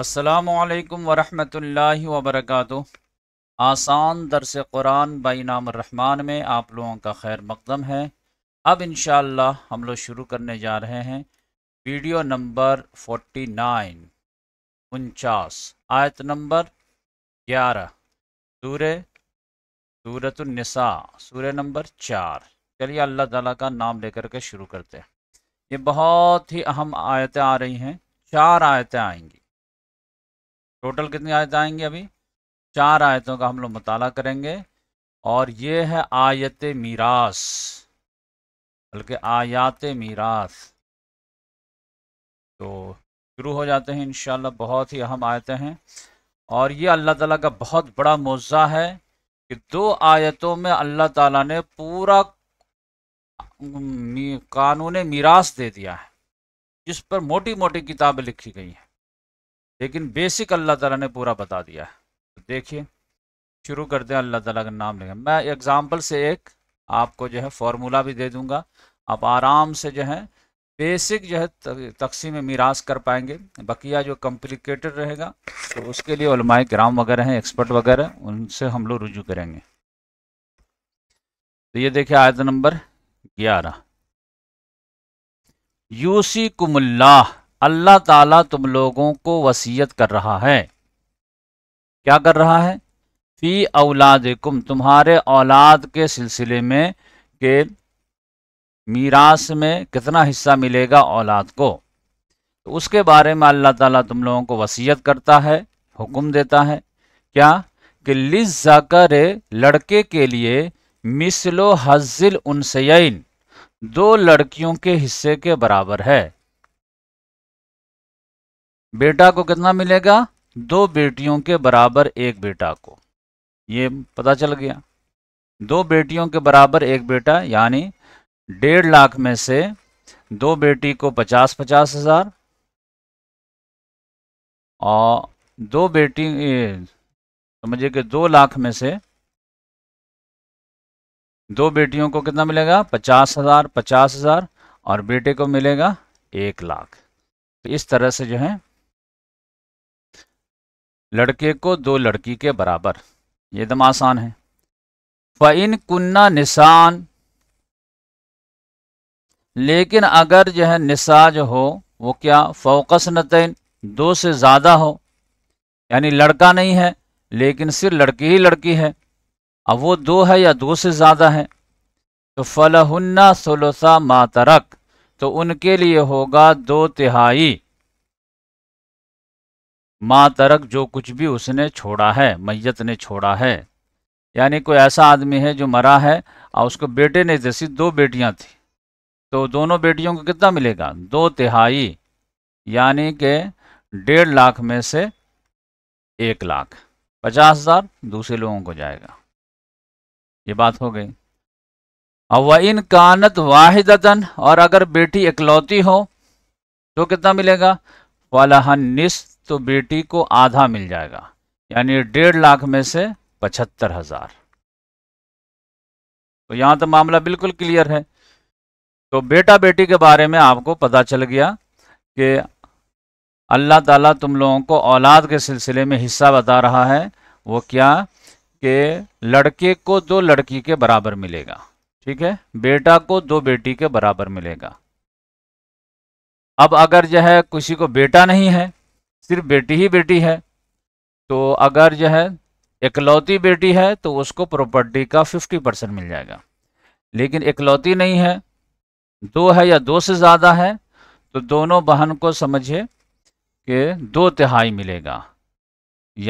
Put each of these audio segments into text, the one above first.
असलकम वरहमल वबरक आसान दरस कुरान बाई नाम रहमान में आप लोगों का खैर मकदम है अब इन हम लोग शुरू करने जा रहे हैं वीडियो नंबर 49 उनचास आयत नंबर 11 सूर्य सूरतनसा सूर्य नंबर चार चलिए अल्लाह ताला का नाम लेकर के शुरू करते हैं ये बहुत ही अहम आयतें आ रही हैं चार आयतें आएंगी टोटल कितनी आयत आएंगी अभी चार आयतों का हम लोग मताल करेंगे और ये है आयत मीरास बल्कि आयात मीरास तो शुरू हो जाते हैं इन बहुत ही अहम आयतें हैं और ये अल्लाह ताला का बहुत बड़ा मुआवजा है कि दो आयतों में अल्लाह ताला ने पूरा कानून मीरास दे दिया है जिस पर मोटी मोटी किताबें लिखी गई हैं लेकिन बेसिक अल्लाह ताला ने पूरा बता दिया है तो देखिए शुरू कर दें अल्लाह ताला का नाम लेंगे मैं एग्जांपल से एक आपको जो है फार्मूला भी दे दूंगा आप आराम से जो है बेसिक जो है तकसीम मीरास कर पाएंगे बकिया जो कम्प्लिकेटेड रहेगा तो उसके लिए उलमाए ग्राम वगैरह हैं एक्सपर्ट वगैरह उनसे हम लोग रुजू करेंगे तो ये देखिए आयत नंबर ग्यारह यूसी कुमल्ला अल्लाह ताला तुम लोगों को वसीयत कर रहा है क्या कर रहा है फ़ी औलादिकुम तुम्हारे औलाद के सिलसिले में के मीरास में कितना हिस्सा मिलेगा औलाद को तो उसके बारे में अल्लाह ताला तुम लोगों को वसीयत करता है हुक्म देता है क्या कि लिज जाकर लड़के के लिए मिसलो हजिल उनसेन दो लड़कियों के हिस्से के बराबर है बेटा को कितना मिलेगा दो बेटियों के बराबर एक बेटा को ये पता चल गया दो बेटियों के बराबर एक बेटा यानी डेढ़ लाख में से दो बेटी को पचास पचास हजार और दो बेटी समझिए कि दो लाख में से दो बेटियों को कितना मिलेगा पचास हजार पचास हजार और बेटे को मिलेगा एक लाख तो इस तरह से जो है लड़के को दो लड़की के बराबर ये एकदम आसान है फ़ैन कुन्ना निशान लेकिन अगर जो है निशा जो हो वो क्या फ़ोकस नतन दो से ज़्यादा हो यानी लड़का नहीं है लेकिन सिर्फ लड़की ही लड़की है अब वो दो है या दो से ज़्यादा है तो फलहुन्ना सलोसा मातरक तो उनके लिए होगा दो तिहाई माँ तरक जो कुछ भी उसने छोड़ा है मैयत ने छोड़ा है यानी कोई ऐसा आदमी है जो मरा है और उसको बेटे ने जैसी दो बेटियाँ थी तो दोनों बेटियों को कितना मिलेगा दो तिहाई यानी के डेढ़ लाख में से एक लाख पचास हज़ार दूसरे लोगों को जाएगा ये बात हो गई और वह इन कानत वाहिदतन और अगर बेटी इकलौती हो तो कितना मिलेगा वालहन निस तो बेटी को आधा मिल जाएगा यानी डेढ़ लाख में से पचहत्तर हजार तो यहां तो मामला बिल्कुल क्लियर है तो बेटा बेटी के बारे में आपको पता चल गया कि अल्लाह ताला तुम लोगों को औलाद के सिलसिले में हिस्सा बता रहा है वो क्या कि लड़के को दो लड़की के बराबर मिलेगा ठीक है बेटा को दो बेटी के बराबर मिलेगा अब अगर जो है किसी को बेटा नहीं है सिर्फ बेटी ही बेटी है तो अगर जो है इकलौती बेटी है तो उसको प्रॉपर्टी का फिफ्टी परसेंट मिल जाएगा लेकिन इकलौती नहीं है दो है या दो से ज़्यादा है तो दोनों बहन को समझिए कि दो तिहाई मिलेगा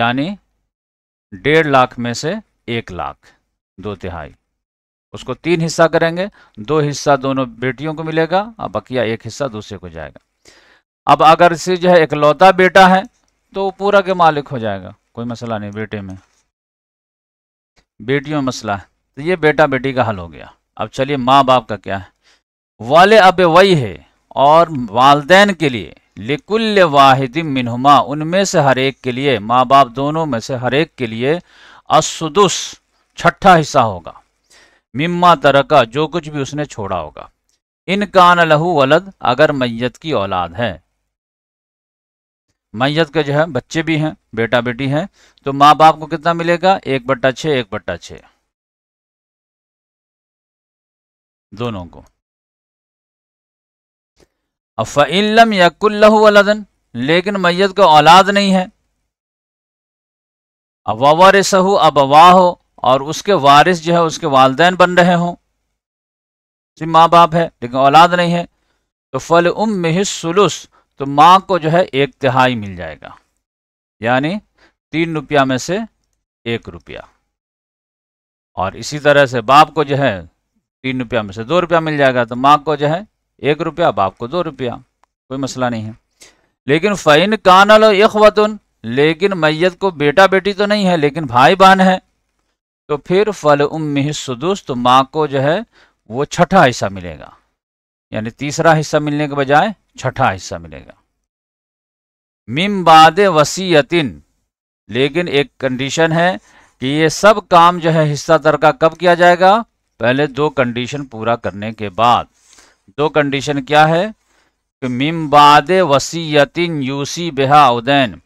यानी डेढ़ लाख में से एक लाख दो तिहाई उसको तीन हिस्सा करेंगे दो हिस्सा दोनों बेटियों को मिलेगा और बकिया एक हिस्सा दूसरे को जाएगा अब अगर इसे जो है इकलौता बेटा है तो पूरा के मालिक हो जाएगा कोई मसला नहीं बेटे में बेटियों में मसला है तो ये बेटा बेटी का हल हो गया अब चलिए माँ बाप का क्या है वाले अब वही है और वालदेन के लिए लिकुल्य वाहिद मिनहुमा उनमें से हर एक के लिए माँ बाप दोनों में से हर एक के लिए असुदुस छठा हिस्सा होगा मिम्मा तरका जो कुछ भी उसने छोड़ा होगा इन कान लहू वलद अगर मैयत की औलाद है मैयत के जो है बच्चे भी हैं बेटा बेटी हैं तो माँ बाप को कितना मिलेगा एक बट्टा छः एक बट्टा छ दोनों को अब फ़िल्म वलदन लेकिन मैयत को औलाद नहीं है अब वारसहू अब वाह हो और उसके वारिस जो है उसके वालदेन बन रहे हों सिर्फ माँ बाप है लेकिन औलाद नहीं है तो फल उम में ही तो माँ को जो है एक तिहाई मिल जाएगा यानी तीन रुपया में से एक रुपया और इसी तरह से बाप को जो है तीन रुपया में से दो रुपया मिल जाएगा तो माँ को जो है एक रुपया बाप को दो रुपया कोई मसला नहीं है लेकिन फ़ैन कानल और यखवतन लेकिन मैयत को बेटा बेटी तो नहीं है लेकिन भाई बहन है तो फिर फल उम्मी सदुस तो माँ को जो है वो छठा हिस्सा मिलेगा यानी तीसरा हिस्सा मिलने के बजाय छठा हिस्सा मिलेगा मिम बाद वसीयतिन लेकिन एक कंडीशन है कि ये सब काम जो है हिस्सा दर का कब किया जाएगा पहले दो कंडीशन पूरा करने के बाद दो कंडीशन क्या है कि मिम बाद वसीयतिन यूसी बेहा उदैन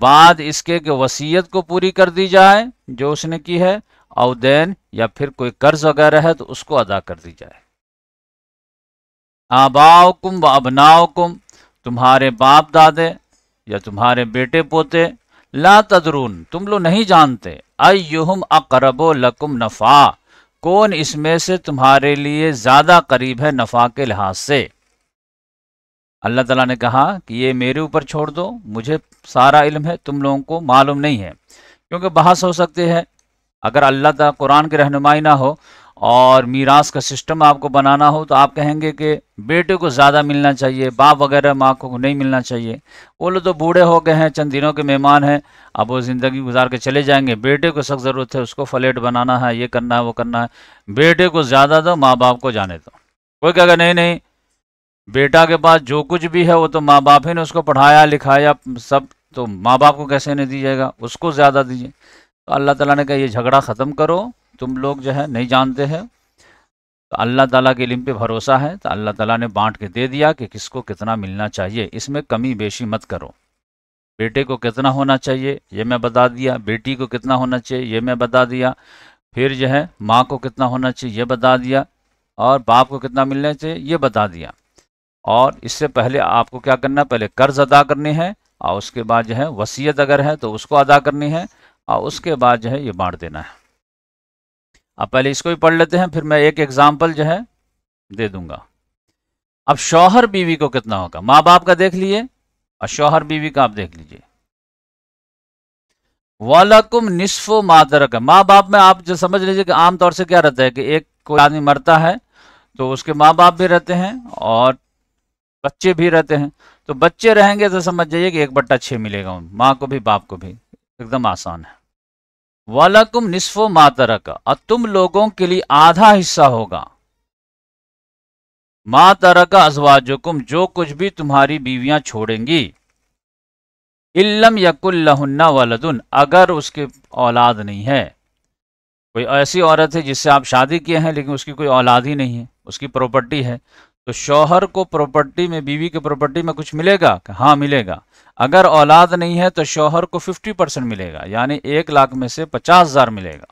बाद इसके के वसीयत को पूरी कर दी जाए जो उसने की है अवदैन या फिर कोई कर्ज वगैरह है तो उसको अदा कर दी जाए आबाओकुम व अबनाओकुम तुम्हारे बाप दादे या तुम्हारे बेटे पोते ला तदरून तुम लोग नहीं जानते अयुहम अकरबो लकुम नफ़ा कौन इसमें से तुम्हारे लिए ज़्यादा करीब है नफ़ा के लिहाज से अल्लाह तला ने कहा कि ये मेरे ऊपर छोड़ दो मुझे सारा इल्म है तुम लोगों को मालूम नहीं है क्योंकि बहस हो सकती है अगर अल्लाह तुरान कुरान की रहनुमाई ना हो और मीरास का सिस्टम आपको बनाना हो तो आप कहेंगे कि बेटे को ज़्यादा मिलना चाहिए बाप वगैरह माँ को नहीं मिलना चाहिए वो लोग तो बूढ़े हो गए हैं चंद दिनों के मेहमान हैं अब वो ज़िंदगी गुजार के चले जाएंगे बेटे को सख्त ज़रूरत है उसको फ्लेट बनाना है ये करना है वो करना है बेटे को ज़्यादा दो माँ बाप को जाने दो कोई कहेगा नहीं नहीं बेटा के पास जो कुछ भी है वो तो माँ बाप ही ने उसको पढ़ाया लिखाया सब तो माँ बाप को कैसे नहीं दीजिएगा उसको ज़्यादा दीजिए तो अल्लाह तला ने कहा ये झगड़ा ख़त्म करो तुम लोग जो है नहीं जानते हैं तो अल्लाह ताला के इलम पे भरोसा है तो अल्लाह ताला ने बांट के दे दिया कि किसको कितना मिलना चाहिए इसमें कमी बेशी मत करो बेटे को कितना होना चाहिए ये मैं बता दिया बेटी को कितना होना चाहिए ये मैं बता दिया फिर जो है माँ को कितना होना चाहिए ये बता दिया और बाप को कितना मिलना चाहिए ये बता दिया और इससे पहले आपको क्या करना है पहले कर्ज अदा करनी है और उसके बाद जो है वसीयत अगर है तो उसको अदा करनी है और उसके बाद जो है ये बांट देना है आप पहले इसको भी पढ़ लेते हैं फिर मैं एक एग्जाम्पल जो है दे दूंगा अब शौहर बीवी को कितना होगा माँ बाप का देख लीजिए और शौहर बीवी का आप देख लीजिए वालकुम निसफो का माँ बाप में आप जो समझ लीजिए कि आमतौर से क्या रहता है कि एक कोई आदमी मरता है तो उसके माँ बाप भी रहते हैं और बच्चे भी रहते हैं तो बच्चे रहेंगे तो समझ जाइए कि एक बट्टा छः मिलेगा उन माँ को भी बाप को भी एकदम आसान है वालकुम निसफो मातरक का तुम लोगों के लिए आधा हिस्सा होगा मा का अजवाजुकुम जो कुछ भी तुम्हारी बीवियां छोड़ेंगी इल्लम यकुल्लहुन्ना वलदुन अगर उसके औलाद नहीं है कोई ऐसी औरत है जिससे आप शादी किए हैं लेकिन उसकी कोई औलाद ही नहीं है उसकी प्रॉपर्टी है तो शोहर को प्रॉपर्टी में बीवी के प्रॉपर्टी में कुछ मिलेगा हाँ मिलेगा अगर औलाद नहीं है तो शोहर को 50 परसेंट मिलेगा यानी एक लाख में से पचास हजार मिलेगा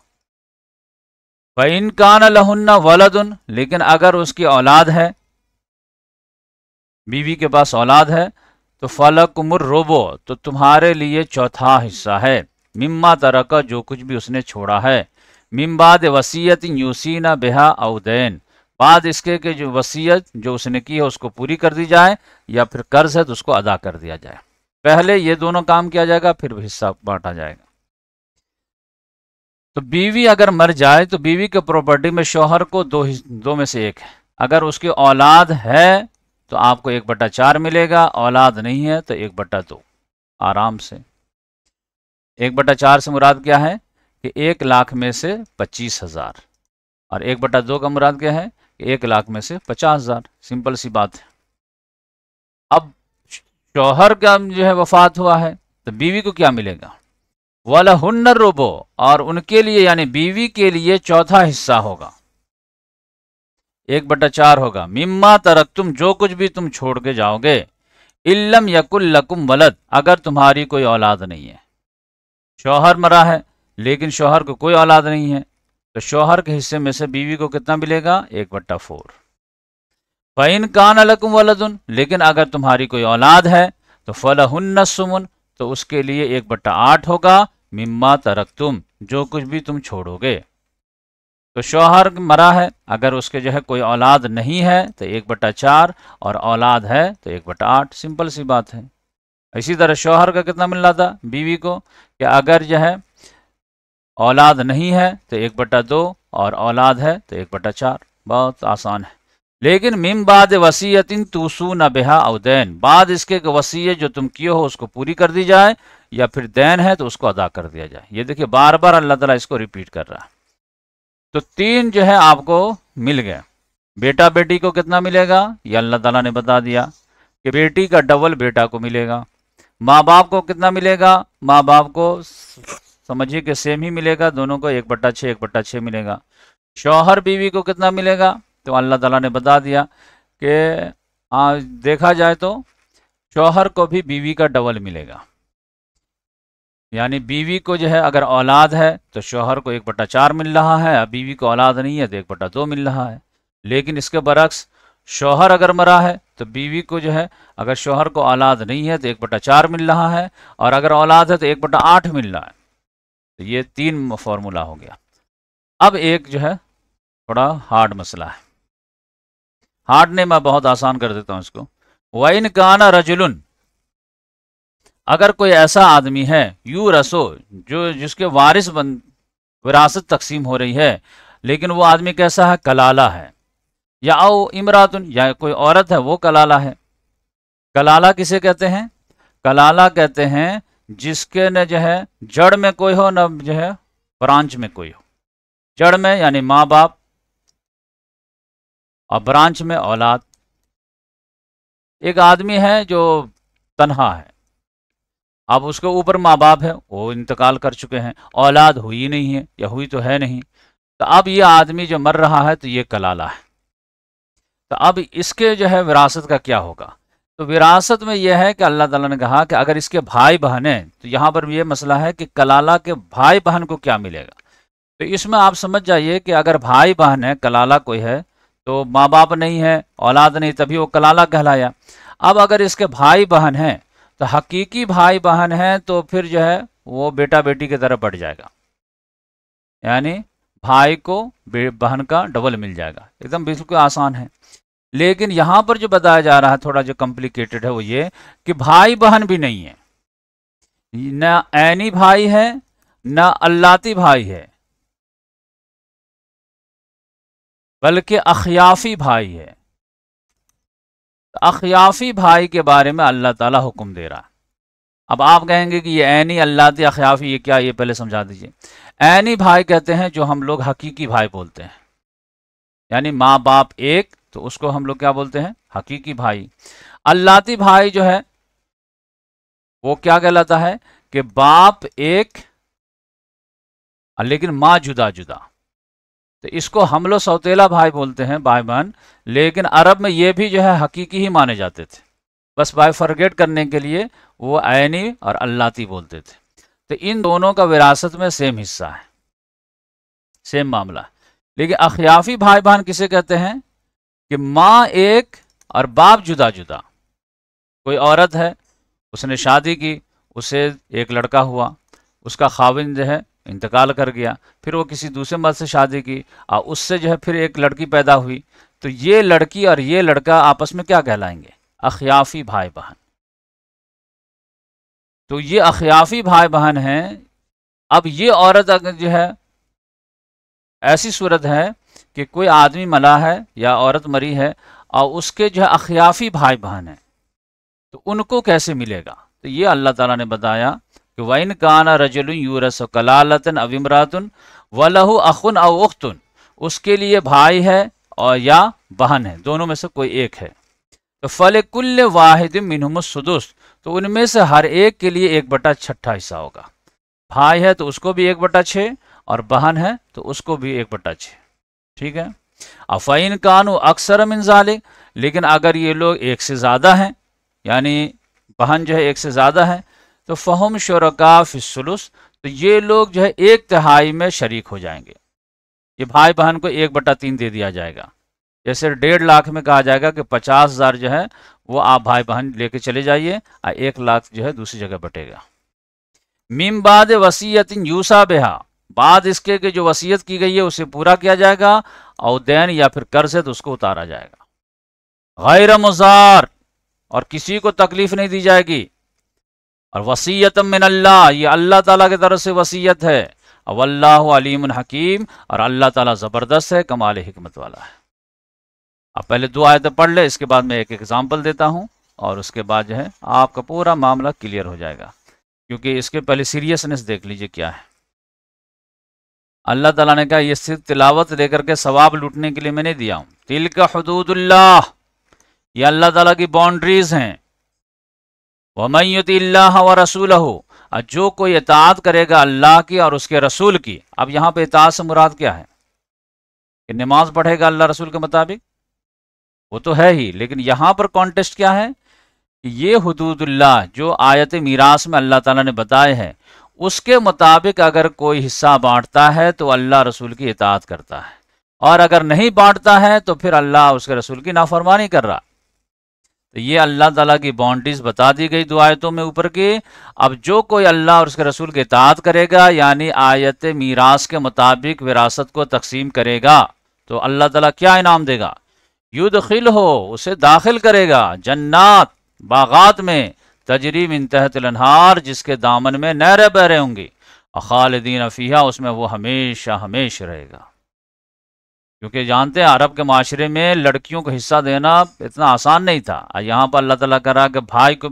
भाई इनकान लहुन्ना वलदन लेकिन अगर उसकी औलाद है बीवी के पास औलाद है तो फलक उमर रोबो तो तुम्हारे लिए चौथा हिस्सा है मिम्मा तरह का जो कुछ भी उसने छोड़ा है मिम्बाद वसीयत यूसीना बेहा अवदैन बाद इसके के जो वसीयत जो उसने की है उसको पूरी कर दी जाए या फिर कर्ज है तो उसको अदा कर दिया जाए पहले ये दोनों काम किया जाएगा फिर हिस्सा बांटा जाएगा तो बीवी अगर मर जाए तो बीवी के प्रॉपर्टी में शोहर को दो दो में से एक है अगर उसकी औलाद है तो आपको एक बट्टा चार मिलेगा औलाद नहीं है तो एक बट्टा दो आराम से एक बट्टा चार से मुराद क्या है कि एक लाख में से पच्चीस हजार और एक बट्टा दो का मुराद क्या है एक लाख में से पचास हज़ार सिंपल सी बात है अब शोहर का जो है वफात हुआ है तो बीवी को क्या मिलेगा वाला हुनर रोबो और उनके लिए यानी बीवी के लिए चौथा हिस्सा होगा एक बटा चार होगा मिम्मा तरक तुम जो कुछ भी तुम छोड़ के जाओगे इल्लम यकुल लकुम वलद अगर तुम्हारी कोई औलाद नहीं है शौहर मरा है लेकिन शोहर को कोई औलाद नहीं है तो शोहर के हिस्से में से बीवी को कितना मिलेगा एक बट्टा फोर फ़ैन कान अलकुम वलदुन लेकिन अगर तुम्हारी कोई औलाद है तो फलहन सुमन तो उसके लिए एक बट्टा आठ होगा मिम्मा तरक तुम जो कुछ भी तुम छोड़ोगे तो शोहर मरा है अगर उसके जो है कोई औलाद नहीं है तो एक बट्टा चार और औलाद है तो एक बट्टा आठ सिंपल सी बात है इसी तरह शोहर का कितना मिल रहा था बीवी को कि अगर जो है औलाद नहीं है तो एक बटा दो और औलाद है तो एक बटा चार बहुत आसान है लेकिन मिम बाद वसीयतिन तूसू न बेहा अवदैन बाद इसके वसीय जो तुम किए हो उसको पूरी कर दी जाए या फिर दैन है तो उसको अदा कर दिया जाए ये देखिए बार बार अल्लाह ताला इसको रिपीट कर रहा है तो तीन जो है आपको मिल गए बेटा बेटी को कितना मिलेगा ये अल्लाह ताला ने बता दिया कि बेटी का डबल बेटा को मिलेगा माँ बाप को कितना मिलेगा माँ बाप को समझिए कि सेम ही मिलेगा दोनों को एक बट्टा छः एक बट्टा छः मिलेगा शौहर बीवी को कितना मिलेगा तो अल्लाह ताला ने बता दिया कि देखा जाए तो शौहर को भी बीवी का डबल मिलेगा यानी बीवी को जो है अगर औलाद है तो शौहर को एक बट्टा चार मिल रहा है और बीवी को औलाद नहीं है तो एक बट्टा दो मिल रहा है लेकिन इसके बरक्स शौहर अगर मरा है तो बीवी को जो है अगर शौहर को औलाद नहीं है तो एक बटा चार मिल रहा है और अगर औलाद है तो एक बटा आठ मिल रहा है तो ये तीन फॉर्मूला हो गया अब एक जो है थोड़ा हार्ड मसला है हार्ड ने मैं बहुत आसान कर देता हूं इसको वाइन काना रजुलन अगर कोई ऐसा आदमी है यू रसो जो जिसके वारिस बन विरासत तकसीम हो रही है लेकिन वो आदमी कैसा है कलाला है या ओ इमरातन या कोई औरत है वो कलाला है कलाला किसे कहते हैं कलाला कहते हैं जिसके न जो है जड़ में कोई हो न जो है ब्रांच में कोई हो जड़ में यानी माँ बाप और ब्रांच में औलाद एक आदमी है जो तनहा है अब उसके ऊपर माँ बाप है वो इंतकाल कर चुके हैं औलाद हुई नहीं है या हुई तो है नहीं तो अब ये आदमी जो मर रहा है तो ये कलाला है तो अब इसके जो है विरासत का क्या होगा तो विरासत में यह है कि अल्लाह तला ने कहा कि अगर इसके भाई बहने तो यहाँ पर यह मसला है कि कलाला के भाई बहन को क्या मिलेगा तो इसमें आप समझ जाइए कि अगर भाई बहन है कलाला कोई है तो माँ बाप नहीं है औलाद नहीं तभी वो कलाला कहलाया अब अगर इसके भाई बहन हैं तो हकीकी भाई बहन है तो फिर जो है वो बेटा बेटी की तरह बढ़ जाएगा यानी भाई को बहन का डबल मिल जाएगा एकदम बिल्कुल आसान है लेकिन यहां पर जो बताया जा रहा है थोड़ा जो कॉम्प्लिकेटेड है वो ये कि भाई बहन भी नहीं है ना ऐनी भाई है ना अल्लाती भाई है बल्कि अखयाफी भाई है अखियाफी भाई के बारे में अल्लाह ताला हुक्म दे रहा है अब आप कहेंगे कि ये ऐनी अल्लाती अखयाफी ये क्या ये पहले समझा दीजिए ऐनी भाई कहते हैं जो हम लोग हकीकी भाई बोलते हैं यानी माँ बाप एक तो उसको हम लोग क्या बोलते हैं हकीकी भाई अल्लाती भाई जो है वो क्या कहलाता है कि बाप एक लेकिन माँ जुदा जुदा तो इसको हम लोग सौतेला भाई बोलते हैं भाई बहन लेकिन अरब में ये भी जो है हकीकी ही माने जाते थे बस भाई फॉरगेट करने के लिए वो आयनी और अल्लाती बोलते थे तो इन दोनों का विरासत में सेम हिस्सा है सेम मामला लेकिन अखियाफी भाई बहन किसे कहते हैं कि माँ एक और बाप जुदा जुदा कोई औरत है उसने शादी की उसे एक लड़का हुआ उसका खाविन जो है इंतकाल कर गया फिर वो किसी दूसरे मर्द से शादी की और उससे जो है फिर एक लड़की पैदा हुई तो ये लड़की और ये लड़का आपस में क्या कहलाएंगे अखियाफी भाई बहन तो ये अखियाफी भाई बहन हैं अब ये औरत अगर जो है ऐसी सूरत है कि कोई आदमी मला है या औरत मरी है और उसके जो अखियाफी भाई बहन हैं तो उनको कैसे मिलेगा तो ये अल्लाह ताला ने बताया कि वाइन काना रजल यूरस कलालतन अविमरातन वलहु अखुन अख्तन उसके लिए भाई है और या बहन है दोनों में से कोई एक है तो फल कुल्ल वाहिद मिनहमसदुस तो उनमें से हर एक के लिए एक बटा छठा हिस्सा होगा भाई है तो उसको भी एक बटा छः और बहन है तो उसको भी एक बटा छः ठीक है अफ़ाइन कानू अक्सर मिनजालिक लेकिन अगर ये लोग एक से ज़्यादा हैं यानी बहन जो है एक से ज़्यादा है तो फ़हम शुरका फिसलुस तो ये लोग जो है एक तिहाई में शरीक हो जाएंगे ये भाई बहन को एक बटा तीन दे दिया जाएगा जैसे डेढ़ लाख में कहा जाएगा कि पचास हज़ार जो है वो आप भाई बहन लेके चले जाइए और एक लाख जो है दूसरी जगह बटेगा मिम बाद वसीयत यूसा बेहा बाद इसके के जो वसीयत की गई है उसे पूरा किया जाएगा और देन या फिर कर्ज है तो उसको उतारा जाएगा गैर मुजार और किसी को तकलीफ नहीं दी जाएगी और वसीयत मिन अल्लाह ये अल्लाह ताला के तरफ से वसीयत है अल्लाह अलीम हकीम और अल्लाह ताला ज़बरदस्त है कमाल हमत वाला है अब पहले दो आयतें पढ़ ले इसके बाद मैं एक एग्ज़ाम्पल देता हूँ और उसके बाद जो है आपका पूरा मामला क्लियर हो जाएगा क्योंकि इसके पहले सीरियसनेस देख लीजिए क्या है अल्लाह तला ने कहा यह सिर्फ तिलावत लेकर के सवाब लूटने के लिए मैं नहीं दिया हूं तिल का हदूदुल्लाह यह अल्लाह तला की बाउंड्रीज हैं वमयतिल्लाह व रसूल और जो कोई इतात करेगा अल्लाह की और उसके रसूल की अब यहां पे इतात से मुराद क्या है कि नमाज पढ़ेगा अल्लाह रसूल के मुताबिक वो तो है ही लेकिन यहां पर कॉन्टेस्ट क्या है ये हदूदुल्लाह जो आयत मीरास में अल्लाह तला ने बताए हैं उसके मुताबिक अगर कोई हिस्सा बांटता है तो अल्लाह रसूल की इतात करता है और अगर नहीं बांटता है तो फिर अल्लाह उसके रसूल की नाफरमानी कर रहा तो ये अल्लाह ताला की बाउंड्रीज बता दी गई दो आयतों में ऊपर की अब जो कोई अल्लाह और उसके रसूल की इतात करेगा यानी आयत मीरास के मुताबिक विरासत को तकसीम करेगा तो अल्लाह ताला क्या इनाम देगा युद्ध खिल हो उसे दाखिल करेगा जन्नात बागात में तजरी लनहार जिसके दामन में नहरें बह रहे होंगी अखालदीन अफिया उसमें वो हमेशा हमेश रहेगा क्योंकि जानते हैं अरब के माशरे में लड़कियों को हिस्सा देना इतना आसान नहीं था यहाँ पर अल्लाह तला करा कि भाई को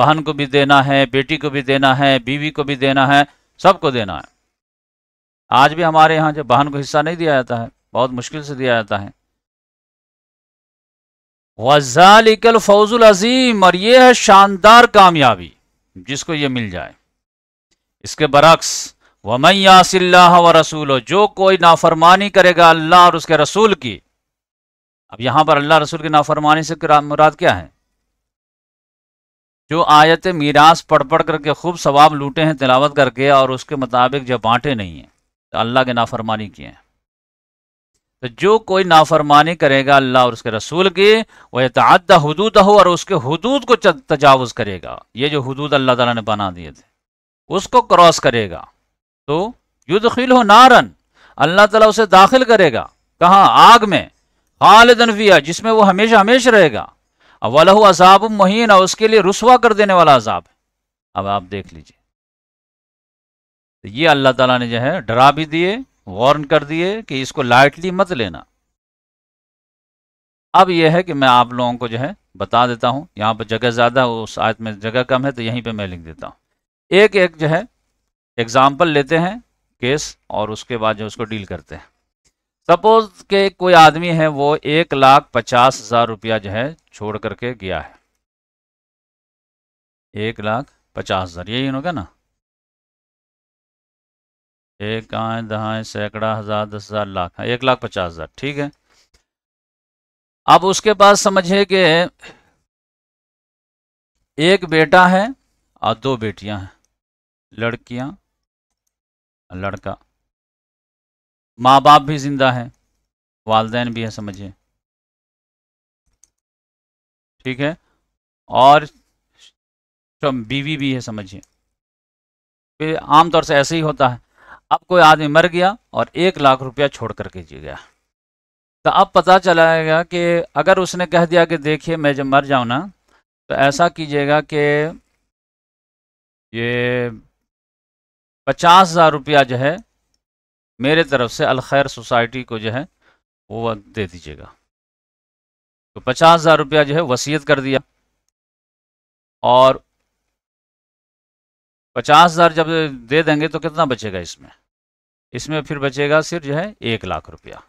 बहन को भी देना है बेटी को भी देना है बीवी को भी देना है सबको देना है आज भी हमारे यहाँ जो बहन को हिस्सा नहीं दिया जाता है बहुत मुश्किल से दिया जाता है वजालिकल फौजुल अजीम और यह है शानदार कामयाबी जिसको ये मिल जाए इसके बरक्स वमई यासिल्लाह व रसूल जो कोई नाफरमानी करेगा अल्लाह और उसके रसूल की अब यहाँ पर अल्लाह रसूल की नाफरमानी से मुराद क्या है जो आयत मीरास पढ़ पढ़ करके खूब सवाब लूटे हैं तिलावत करके और उसके मुताबिक जब बांटे नहीं हैं तो अल्लाह के नाफरमानी किए हैं तो जो कोई नाफरमानी करेगा अल्लाह और उसके रसूल की वह तदा हदूद हो और उसके हदूद को तजावज़ करेगा ये जो हदूद अल्लाह तला ने बना दिए थे उसको क्रॉस करेगा तो युदखिल हो नारन अल्लाह तला उसे दाखिल करेगा कहाँ आग में खालदनफिया जिसमें वो हमेशा हमेशा रहेगा अवल अजाब महीन और उसके लिए रसुवा कर देने वाला अजाब है अब आप देख लीजिए तो ये अल्लाह तला ने जो है डरा भी दिए वार्न कर दिए कि इसको लाइटली मत लेना अब यह है कि मैं आप लोगों को जो है बता देता हूँ यहाँ पर जगह ज़्यादा उस आयत में जगह कम है तो यहीं पे मैं लिख देता हूँ एक एक जो है एग्जाम्पल लेते हैं केस और उसके बाद जो उसको डील करते हैं सपोज के कोई आदमी है वो एक लाख पचास हज़ार रुपया जो है छोड़ करके गया है एक लाख पचास हज़ार यही होगा ना एक आए दहाए सैकड़ा हज़ार दस हज़ार लाख हाँ, एक लाख पचास हज़ार ठीक है अब उसके पास समझिए कि एक बेटा है और दो बेटियां हैं लड़कियां लड़का माँ बाप भी जिंदा है वालदेन भी है समझिए ठीक है और बीवी भी है समझिए आमतौर से ऐसे ही होता है अब कोई आदमी मर गया और एक लाख रुपया छोड़ करके जी गया तो अब पता चलाएगा कि अगर उसने कह दिया कि देखिए मैं जब मर जाऊँ ना तो ऐसा कीजिएगा कि ये पचास हज़ार रुपया जो है मेरे तरफ से अलखैर सोसाइटी को जो है वो दे दीजिएगा तो पचास हज़ार रुपया जो है वसीयत कर दिया और पचास हज़ार जब दे देंगे तो कितना बचेगा इसमें इसमें फिर बचेगा सिर्फ जो है एक लाख रुपया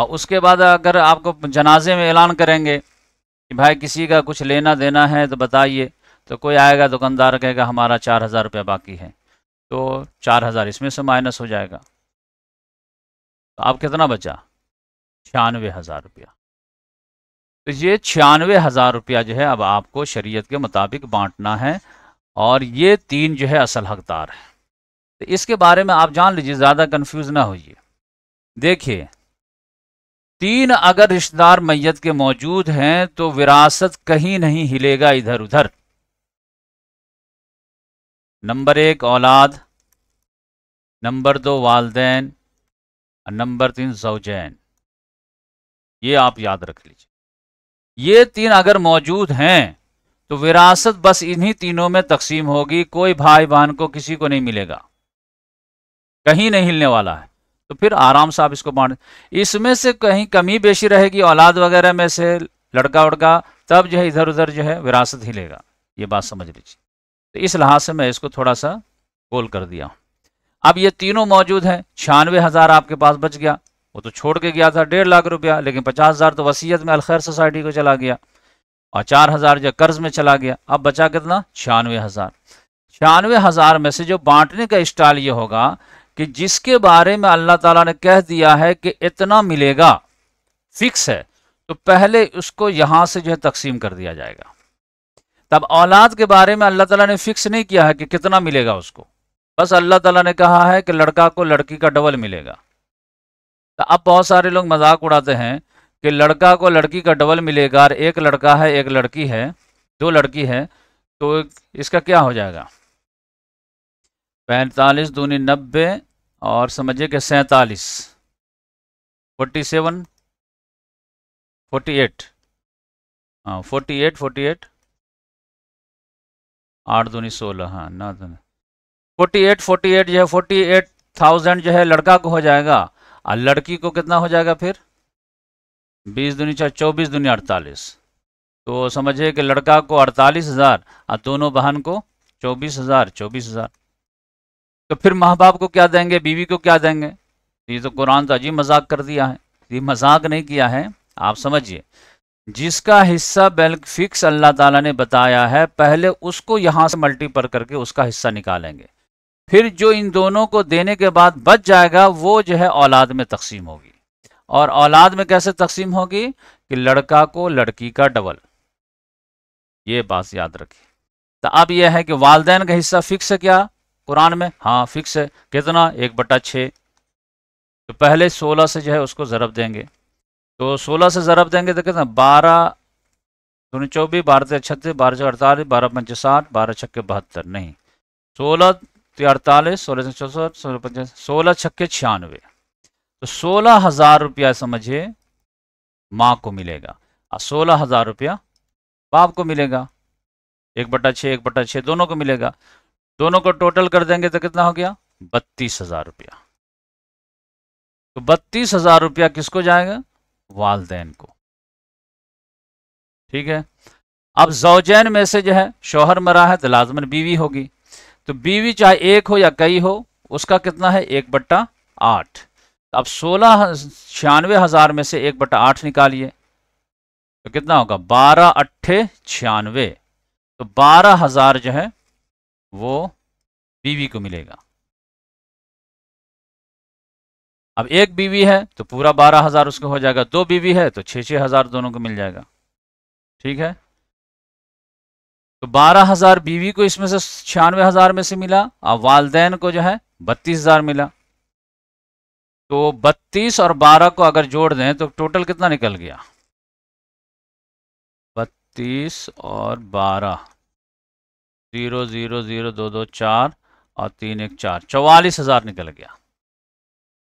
और उसके बाद अगर आपको जनाजे में ऐलान करेंगे कि भाई किसी का कुछ लेना देना है तो बताइए तो कोई आएगा दुकानदार कहेगा हमारा चार हज़ार रुपया बाकी है तो चार हज़ार इसमें से माइनस हो जाएगा तो आप कितना बचा छियानवे हज़ार रुपया तो ये छियानवे हज़ार रुपया जो है अब आपको शरीयत के मुताबिक बांटना है और ये तीन जो है असल हकदार है तो इसके बारे में आप जान लीजिए ज़्यादा कंफ्यूज ना होइए देखिए तीन अगर रिश्तेदार मैयत के मौजूद हैं तो विरासत कहीं नहीं हिलेगा इधर उधर नंबर एक औलाद नंबर दो वालदेन और नंबर तीन जौजैन ये आप याद रख लीजिए ये तीन अगर मौजूद हैं तो विरासत बस इन्हीं तीनों में तकसीम होगी कोई भाई बहन को किसी को नहीं मिलेगा कहीं नहीं हिलने वाला है तो फिर आराम से आप इसको बांट इसमें से कहीं कमी बेशी रहेगी औलाद वगैरह में से लड़का उड़का तब जो है इधर उधर जो है विरासत हिलेगा ये बात समझ लीजिए तो इस लिहाज से मैं इसको थोड़ा सा गोल कर दिया अब ये तीनों मौजूद हैं छियानवे हज़ार आपके पास बच गया वो तो छोड़ के गया था डेढ़ लाख रुपया लेकिन पचास हज़ार तो वसीयत में अलखैर सोसाइटी को चला गया और चार हज़ार जो कर्ज में चला गया अब बचा कितना छियानवे हज़ार छियानवे हज़ार में से जो बांटने का स्टाइल ये होगा कि जिसके बारे में अल्लाह ताला ने कह दिया है कि इतना मिलेगा फिक्स है तो पहले उसको यहाँ से जो है तकसीम कर दिया जाएगा तब औलाद के बारे में अल्लाह तला ने फिक्स नहीं किया है कि कितना मिलेगा उसको बस अल्लाह तला ने कहा है कि लड़का को लड़की का डबल मिलेगा तो अब बहुत सारे लोग मजाक उड़ाते हैं कि लड़का को लड़की का डबल मिलेगा और एक लड़का है एक लड़की है दो लड़की है तो इसका क्या हो जाएगा पैंतालीस दूनी नब्बे और समझिए कि सैतालीस फोर्टी सेवन फोर्टी एट हाँ फोर्टी एट फोर्टी एट आठ दूनी सोलह हाँ ना दूनी फोर्टी एट फोर्टी एट जो है फोर्टी एट थाउजेंड जो है लड़का को हो जाएगा और लड़की को कितना हो जाएगा फिर बीस दुनिया चार चौबीस दुनिया अड़तालीस तो समझिए कि लड़का को अड़तालीस हज़ार और दोनों बहन को चौबीस हज़ार चौबीस हज़ार तो फिर माँ बाप को क्या देंगे बीवी को क्या देंगे ये तो कुरान तो अजीब मजाक कर दिया है ये मजाक नहीं किया है आप समझिए जिसका हिस्सा बैल फिक्स अल्लाह ताला ने बताया है पहले उसको यहाँ से मल्टीपल करके उसका हिस्सा निकालेंगे फिर जो इन दोनों को देने के बाद बच जाएगा वो जो है औलाद में तकसीम होगी और औलाद में कैसे तकसीम होगी कि लड़का को लड़की का डबल ये बात याद रखिए तो अब यह है कि वालदेन का हिस्सा फिक्स है क्या कुरान में हाँ फिक्स है कितना एक बटा छः तो पहले सोलह से जो है उसको ज़रब देंगे तो सोलह से ज़रब देंगे तो कितना बारह चौबीस बारह तेरह छत्तीस बारह सौ अड़तालीस बारह पंच साठ बारह छक्के बहत्तर नहीं सोलह अड़तालीस सोलह चौसठ सोलह पचास सोलह छक्के छियानवे तो सोलह हजार रुपया समझिए माँ को मिलेगा और सोलह हजार रुपया बाप को मिलेगा एक बटा छः एक बटा छः दोनों को मिलेगा दोनों को टोटल कर देंगे तो कितना हो गया बत्तीस हजार रुपया तो बत्तीस हजार रुपया किसको जाएगा वालदेन को ठीक है अब जौजैन में से जो है शोहर मरा है तो लाजमन बीवी होगी तो बीवी चाहे एक हो या कई हो उसका कितना है एक बट्टा आठ अब तो सोलह छियानवे हजार में से एक बट्टा आठ निकालिए तो कितना होगा बारह अट्ठे छियानवे तो बारह हजार जो है वो बीवी को मिलेगा अब एक बीवी है तो पूरा बारह हजार उसको हो जाएगा दो बीवी है तो छह छह हजार दोनों को मिल जाएगा ठीक है तो बारह हजार बीवी को इसमें से छियानवे हजार में से मिला और वालदेन को जो है बत्तीस हजार मिला तो बत्तीस और बारह को अगर जोड़ दें तो टोटल कितना निकल गया बत्तीस और बारह जीरो जीरो जीरो दो दो चार और तीन एक चार चौवालीस हजार निकल गया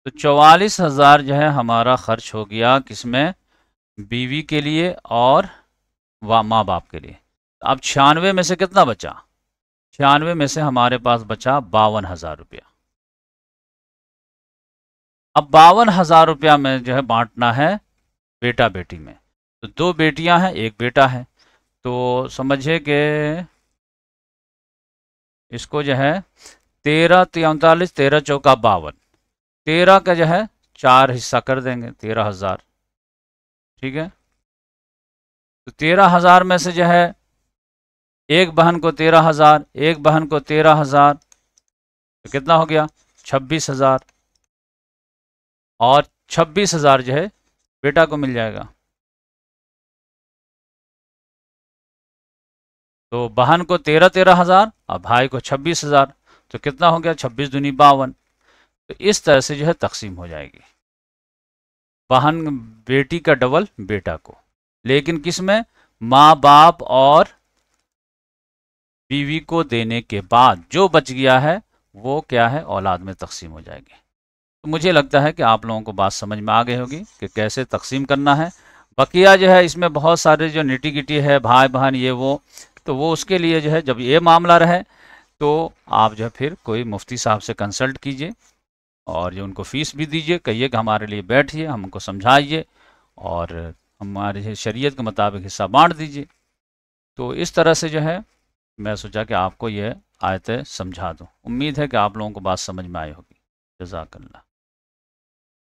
तो चौवालीस हजार जो है हमारा खर्च हो गया किसमें बीवी के लिए और माँ बाप के लिए अब छियानवे में से कितना बचा छियानवे में से हमारे पास बचा बावन हजार रुपया अब बावन हजार रुपया में जो है बांटना है बेटा बेटी में तो दो बेटियां हैं एक बेटा है तो समझिए कि इसको जो है तेरह उनतालीस तेरह चौका बावन तेरह का जो है चार हिस्सा कर देंगे तेरह हजार ठीक है तो तेरह हजार में से जो है एक बहन को तेरह हज़ार एक बहन को तेरह हज़ार तो कितना हो गया छब्बीस हज़ार और छब्बीस हज़ार जो है बेटा को मिल जाएगा तो बहन को तेरह तेरह हज़ार और भाई को छब्बीस हज़ार तो कितना हो गया छब्बीस दूनी बावन तो इस तरह से जो है तकसीम हो जाएगी बहन बेटी का डबल बेटा को लेकिन किस में माँ बाप और बीवी को देने के बाद जो बच गया है वो क्या है औलाद में तकसीम हो जाएगी तो मुझे लगता है कि आप लोगों को बात समझ में आ गई होगी कि कैसे तकसीम करना है बकिया जो है इसमें बहुत सारे जो निटी गिटी है भाई बहन ये वो तो वो उसके लिए जो है जब ये मामला रहे तो आप जो है फिर कोई मुफ्ती साहब से कंसल्ट कीजिए और जो उनको फ़ीस भी दीजिए कहिए कि हमारे लिए बैठिए हमको समझाइए और हमारे शरीयत के मुताबिक हिस्सा बांट दीजिए तो इस तरह से जो है मैं सोचा कि आपको ये आयतें समझा दूँ उम्मीद है कि आप लोगों को बात समझ में आई होगी जजाकल्ला